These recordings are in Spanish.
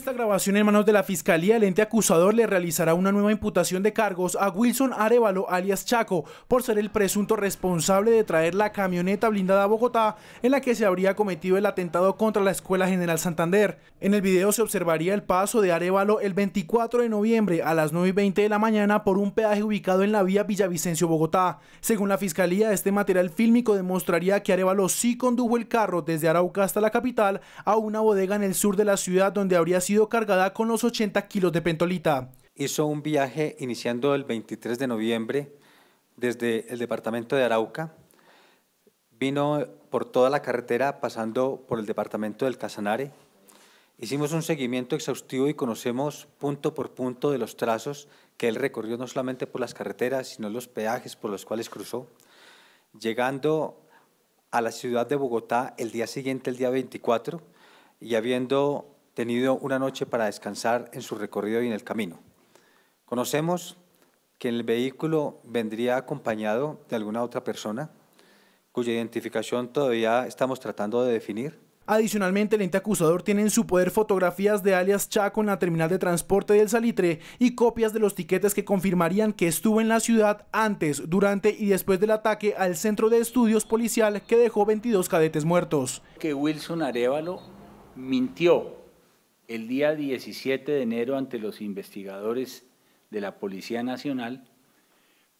esta grabación en manos de la fiscalía, el ente acusador le realizará una nueva imputación de cargos a Wilson Arevalo, alias Chaco, por ser el presunto responsable de traer la camioneta blindada a Bogotá en la que se habría cometido el atentado contra la Escuela General Santander. En el video se observaría el paso de Arevalo el 24 de noviembre a las 9 y 20 de la mañana por un peaje ubicado en la vía Villavicencio-Bogotá. Según la fiscalía, este material fílmico demostraría que Arevalo sí condujo el carro desde Arauca hasta la capital a una bodega en el sur de la ciudad donde habría sido cargada con los 80 kilos de pentolita. Hizo un viaje iniciando el 23 de noviembre desde el departamento de Arauca. Vino por toda la carretera pasando por el departamento del Casanare. Hicimos un seguimiento exhaustivo y conocemos punto por punto de los trazos que él recorrió no solamente por las carreteras, sino los peajes por los cuales cruzó. Llegando a la ciudad de Bogotá el día siguiente, el día 24, y habiendo tenido una noche para descansar en su recorrido y en el camino. Conocemos que el vehículo vendría acompañado de alguna otra persona, cuya identificación todavía estamos tratando de definir. Adicionalmente, el ente acusador tiene en su poder fotografías de alias Chaco en la terminal de transporte del Salitre y copias de los tiquetes que confirmarían que estuvo en la ciudad antes, durante y después del ataque al centro de estudios policial que dejó 22 cadetes muertos. Que Wilson Arevalo mintió el día 17 de enero ante los investigadores de la Policía Nacional,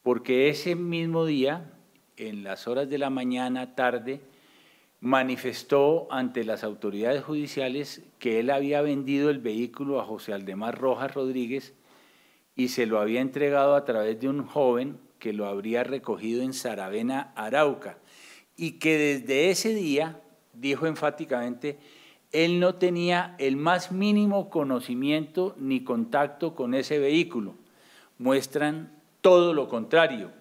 porque ese mismo día, en las horas de la mañana, tarde, manifestó ante las autoridades judiciales que él había vendido el vehículo a José Aldemar Rojas Rodríguez y se lo había entregado a través de un joven que lo habría recogido en Saravena, Arauca, y que desde ese día dijo enfáticamente él no tenía el más mínimo conocimiento ni contacto con ese vehículo. Muestran todo lo contrario,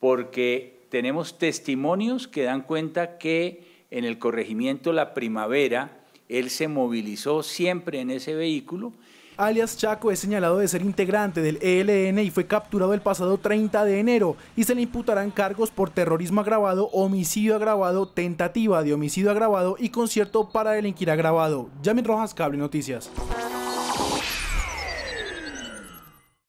porque tenemos testimonios que dan cuenta que en el corregimiento La Primavera él se movilizó siempre en ese vehículo alias Chaco, es señalado de ser integrante del ELN y fue capturado el pasado 30 de enero y se le imputarán cargos por terrorismo agravado, homicidio agravado, tentativa de homicidio agravado y concierto para delinquir agravado. Yamin Rojas, Cable Noticias.